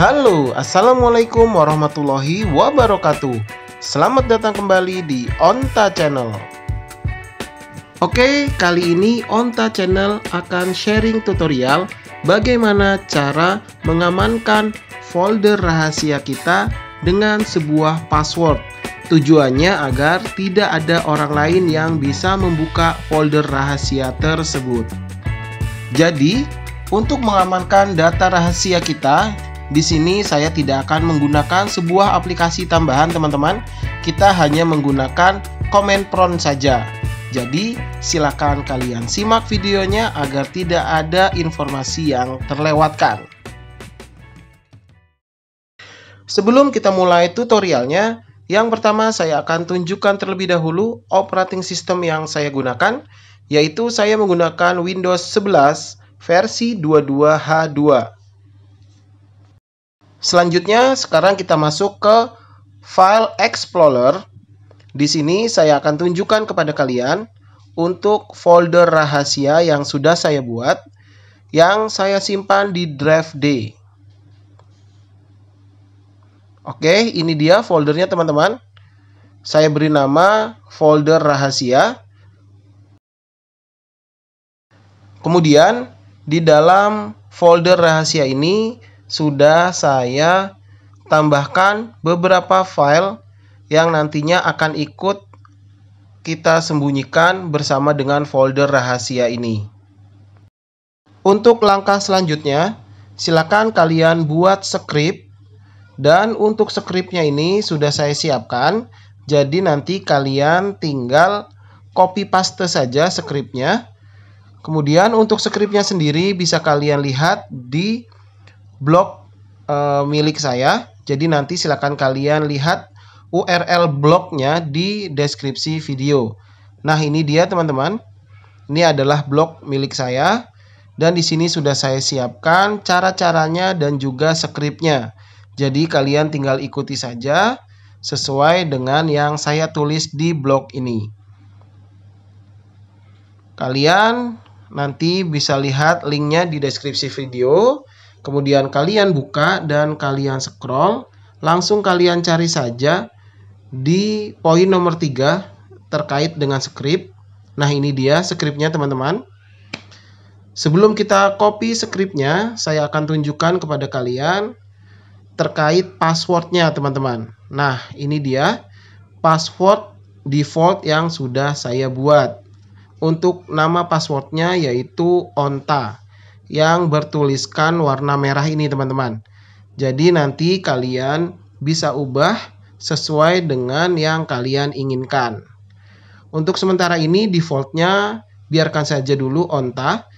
Halo, Assalamualaikum warahmatullahi wabarakatuh Selamat datang kembali di Onta Channel Oke, kali ini Onta Channel akan sharing tutorial Bagaimana cara mengamankan folder rahasia kita dengan sebuah password Tujuannya agar tidak ada orang lain yang bisa membuka folder rahasia tersebut. Jadi, untuk mengamankan data rahasia kita, di sini saya tidak akan menggunakan sebuah aplikasi tambahan teman-teman. Kita hanya menggunakan Command Prompt saja. Jadi, silakan kalian simak videonya agar tidak ada informasi yang terlewatkan. Sebelum kita mulai tutorialnya, yang pertama saya akan tunjukkan terlebih dahulu operating system yang saya gunakan, yaitu saya menggunakan Windows 11 versi 22H2. Selanjutnya, sekarang kita masuk ke File Explorer. Di sini saya akan tunjukkan kepada kalian untuk folder rahasia yang sudah saya buat yang saya simpan di drive D. Oke, ini dia foldernya teman-teman. Saya beri nama folder rahasia. Kemudian di dalam folder rahasia ini sudah saya tambahkan beberapa file yang nantinya akan ikut kita sembunyikan bersama dengan folder rahasia ini. Untuk langkah selanjutnya, silakan kalian buat script dan untuk scriptnya ini sudah saya siapkan jadi nanti kalian tinggal copy paste saja scriptnya kemudian untuk scriptnya sendiri bisa kalian lihat di blog uh, milik saya. Jadi nanti silakan kalian lihat URL blognya di deskripsi video. Nah ini dia teman-teman. Ini adalah blog milik saya dan di sini sudah saya siapkan cara-caranya dan juga skripnya. Jadi kalian tinggal ikuti saja sesuai dengan yang saya tulis di blog ini. Kalian nanti bisa lihat linknya di deskripsi video Kemudian kalian buka dan kalian scroll, langsung kalian cari saja di poin nomor 3 terkait dengan script. Nah, ini dia scriptnya teman-teman. Sebelum kita copy scriptnya, saya akan tunjukkan kepada kalian terkait passwordnya teman-teman. Nah, ini dia password default yang sudah saya buat. Untuk nama passwordnya yaitu onta yang bertuliskan warna merah ini teman-teman. Jadi nanti kalian bisa ubah sesuai dengan yang kalian inginkan. Untuk sementara ini defaultnya biarkan saja dulu onta.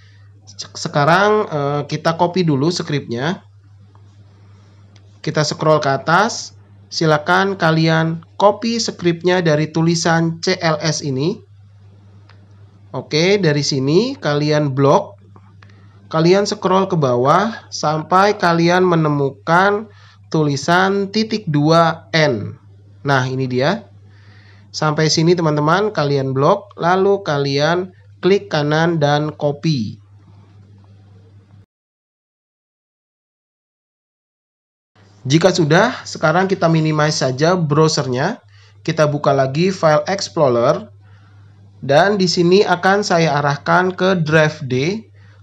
Sekarang eh, kita copy dulu scriptnya. Kita scroll ke atas. Silakan kalian copy scriptnya dari tulisan CLS ini. Oke, dari sini kalian blok Kalian scroll ke bawah sampai kalian menemukan tulisan titik 2N. Nah, ini dia. Sampai sini teman-teman, kalian blok, lalu kalian klik kanan dan copy. Jika sudah, sekarang kita minimize saja browsernya. Kita buka lagi file Explorer. Dan di sini akan saya arahkan ke drive D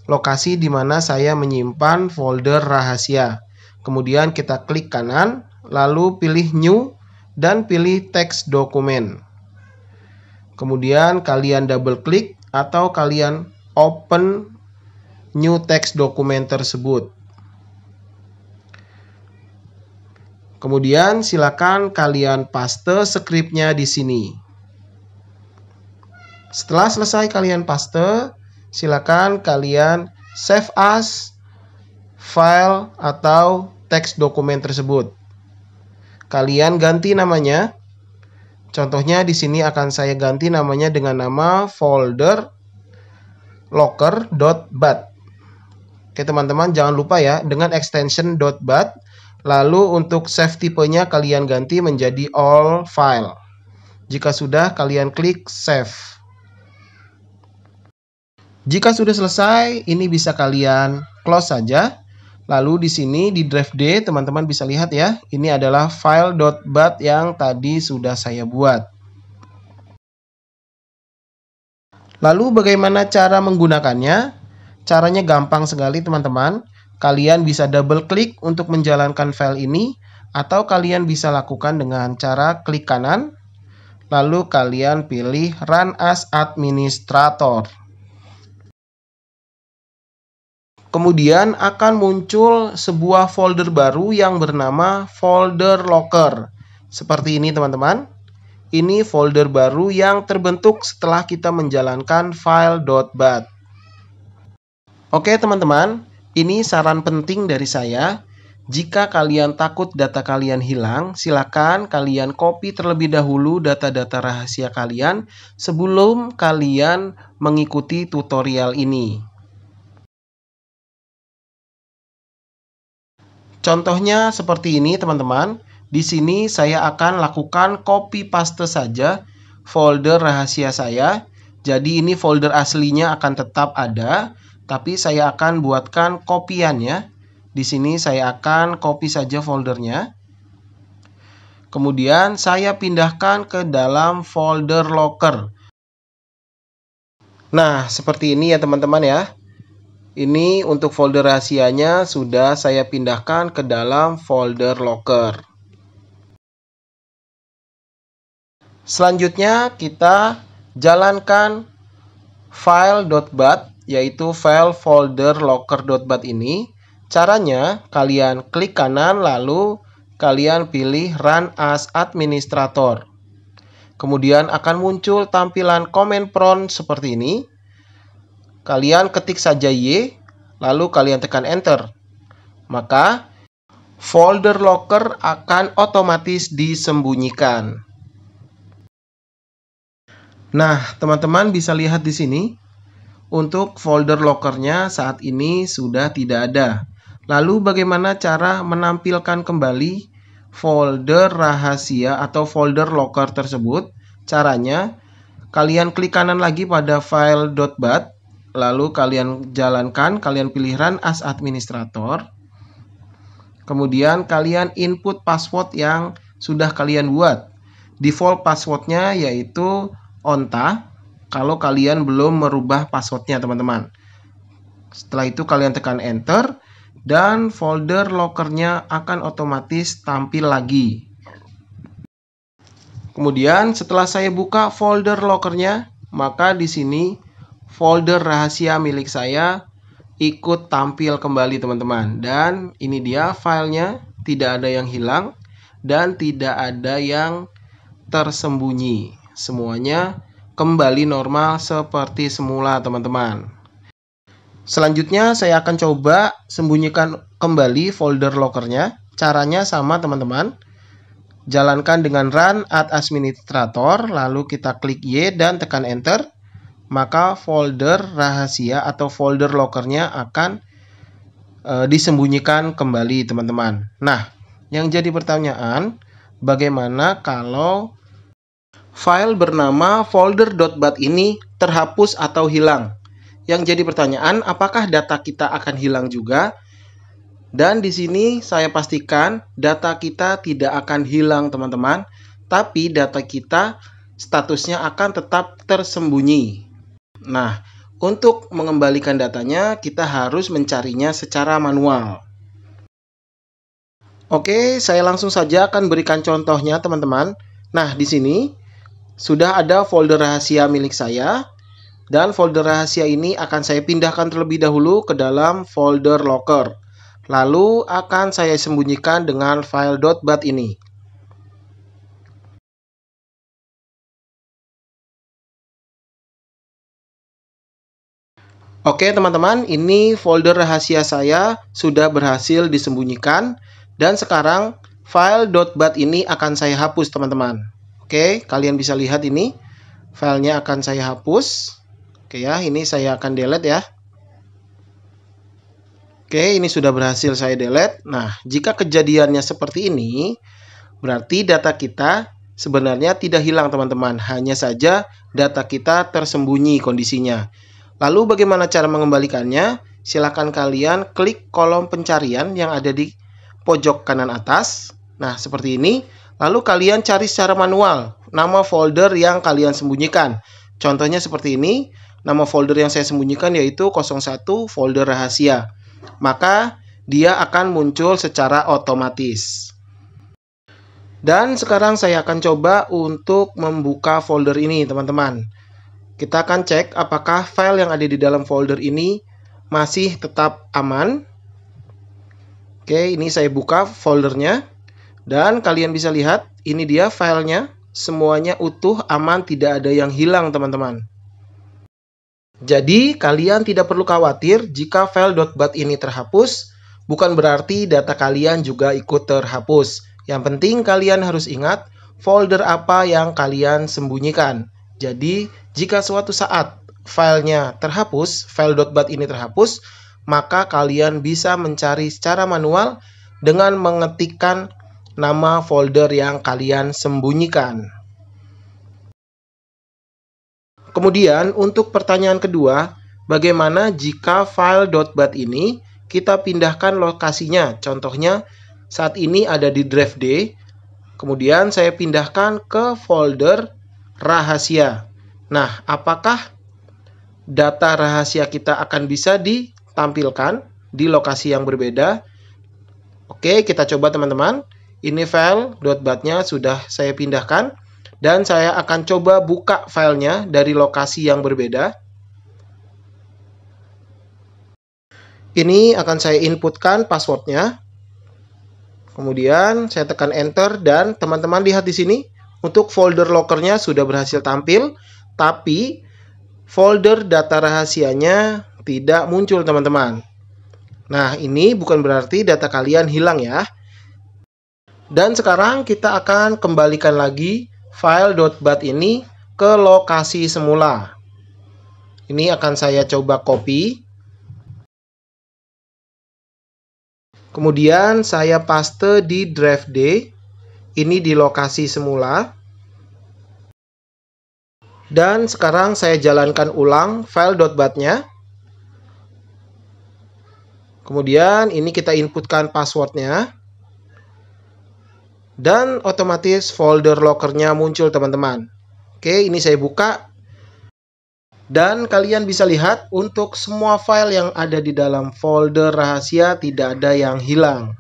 lokasi di mana saya menyimpan folder rahasia. Kemudian kita klik kanan, lalu pilih new dan pilih Text dokumen. Kemudian kalian double klik atau kalian open new text dokumen tersebut. Kemudian silakan kalian paste scriptnya di sini. Setelah selesai kalian paste, silakan kalian save as file atau teks dokumen tersebut. Kalian ganti namanya. Contohnya di sini akan saya ganti namanya dengan nama folder locker.bat. Oke teman-teman jangan lupa ya dengan extension .bat lalu untuk save tipenya kalian ganti menjadi all file. Jika sudah kalian klik save. Jika sudah selesai, ini bisa kalian close saja. Lalu di sini di drive D teman-teman bisa lihat ya, ini adalah file .bat yang tadi sudah saya buat. Lalu bagaimana cara menggunakannya? Caranya gampang sekali teman-teman. Kalian bisa double klik untuk menjalankan file ini atau kalian bisa lakukan dengan cara klik kanan lalu kalian pilih run as administrator. Kemudian akan muncul sebuah folder baru yang bernama folder locker. Seperti ini teman-teman. Ini folder baru yang terbentuk setelah kita menjalankan file.bat. Oke teman-teman, ini saran penting dari saya. Jika kalian takut data kalian hilang, silakan kalian copy terlebih dahulu data-data rahasia kalian sebelum kalian mengikuti tutorial ini. Contohnya seperti ini teman-teman. Di sini saya akan lakukan copy paste saja folder rahasia saya. Jadi ini folder aslinya akan tetap ada, tapi saya akan buatkan kopiannya. Di sini saya akan copy saja foldernya. Kemudian saya pindahkan ke dalam folder locker. Nah, seperti ini ya teman-teman ya. Ini untuk folder rahasianya sudah saya pindahkan ke dalam folder locker. Selanjutnya kita jalankan file.bat yaitu file folder locker.bat ini. Caranya kalian klik kanan lalu kalian pilih run as administrator. Kemudian akan muncul tampilan command prompt seperti ini kalian ketik saja Y, lalu kalian tekan Enter. Maka, folder locker akan otomatis disembunyikan. Nah, teman-teman bisa lihat di sini, untuk folder lockernya saat ini sudah tidak ada. Lalu bagaimana cara menampilkan kembali folder rahasia atau folder locker tersebut? Caranya, kalian klik kanan lagi pada file .bat, lalu kalian jalankan, kalian pilih run as administrator. Kemudian kalian input password yang sudah kalian buat. Default passwordnya yaitu onta kalau kalian belum merubah passwordnya teman-teman. Setelah itu kalian tekan enter dan folder lockernya akan otomatis tampil lagi. Kemudian setelah saya buka folder lockernya, maka di sini folder rahasia milik saya ikut tampil kembali teman-teman dan ini dia filenya tidak ada yang hilang dan tidak ada yang tersembunyi semuanya kembali normal seperti semula teman-teman selanjutnya saya akan coba sembunyikan kembali folder lockernya caranya sama teman-teman jalankan dengan run at administrator lalu kita klik Y dan tekan enter maka folder rahasia atau folder lockernya akan e, disembunyikan kembali teman-teman. Nah, yang jadi pertanyaan, bagaimana kalau file bernama folder.bat ini terhapus atau hilang? Yang jadi pertanyaan, apakah data kita akan hilang juga? Dan di sini saya pastikan data kita tidak akan hilang teman-teman, tapi data kita statusnya akan tetap tersembunyi. Nah, untuk mengembalikan datanya, kita harus mencarinya secara manual. Oke, saya langsung saja akan berikan contohnya, teman-teman. Nah, di sini sudah ada folder rahasia milik saya, dan folder rahasia ini akan saya pindahkan terlebih dahulu ke dalam folder locker. Lalu akan saya sembunyikan dengan file .bat ini. Oke teman-teman, ini folder rahasia saya sudah berhasil disembunyikan dan sekarang file .bat ini akan saya hapus teman-teman. Oke, kalian bisa lihat ini filenya akan saya hapus. Oke ya, ini saya akan delete ya. Oke, ini sudah berhasil saya delete. Nah, jika kejadiannya seperti ini, berarti data kita sebenarnya tidak hilang teman-teman. Hanya saja data kita tersembunyi kondisinya. Lalu bagaimana cara mengembalikannya? Silahkan kalian klik kolom pencarian yang ada di pojok kanan atas. Nah, seperti ini. Lalu kalian cari secara manual nama folder yang kalian sembunyikan. Contohnya seperti ini, nama folder yang saya sembunyikan yaitu 01 folder rahasia. Maka dia akan muncul secara otomatis. Dan sekarang saya akan coba untuk membuka folder ini, teman-teman. Kita akan cek apakah file yang ada di dalam folder ini masih tetap aman. Oke, ini saya buka foldernya. Dan kalian bisa lihat, ini dia filenya. Semuanya utuh, aman, tidak ada yang hilang teman-teman. Jadi, kalian tidak perlu khawatir jika file.bat ini terhapus, bukan berarti data kalian juga ikut terhapus. Yang penting kalian harus ingat folder apa yang kalian sembunyikan. Jadi, jika suatu saat filenya terhapus, file .bat ini terhapus, maka kalian bisa mencari secara manual dengan mengetikkan nama folder yang kalian sembunyikan. Kemudian, untuk pertanyaan kedua, bagaimana jika file .bat ini kita pindahkan lokasinya? Contohnya, saat ini ada di drive D, kemudian saya pindahkan ke folder rahasia. Nah, apakah data rahasia kita akan bisa ditampilkan di lokasi yang berbeda? Oke, kita coba teman-teman. Ini file .bat-nya sudah saya pindahkan dan saya akan coba buka filenya dari lokasi yang berbeda. Ini akan saya inputkan passwordnya. Kemudian saya tekan enter dan teman-teman lihat di sini untuk folder lockernya sudah berhasil tampil, tapi folder data rahasianya tidak muncul teman-teman. Nah ini bukan berarti data kalian hilang ya. Dan sekarang kita akan kembalikan lagi file .bat ini ke lokasi semula. Ini akan saya coba copy. Kemudian saya paste di drive D ini di lokasi semula. Dan sekarang saya jalankan ulang file nya Kemudian ini kita inputkan passwordnya. Dan otomatis folder lockernya muncul teman-teman. Oke, ini saya buka. Dan kalian bisa lihat untuk semua file yang ada di dalam folder rahasia tidak ada yang hilang.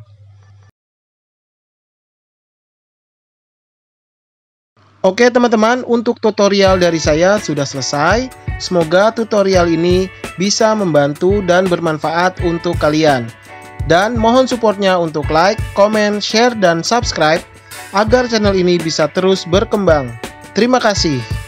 Oke teman-teman, untuk tutorial dari saya sudah selesai. Semoga tutorial ini bisa membantu dan bermanfaat untuk kalian. Dan mohon supportnya untuk like, comment, share, dan subscribe agar channel ini bisa terus berkembang. Terima kasih.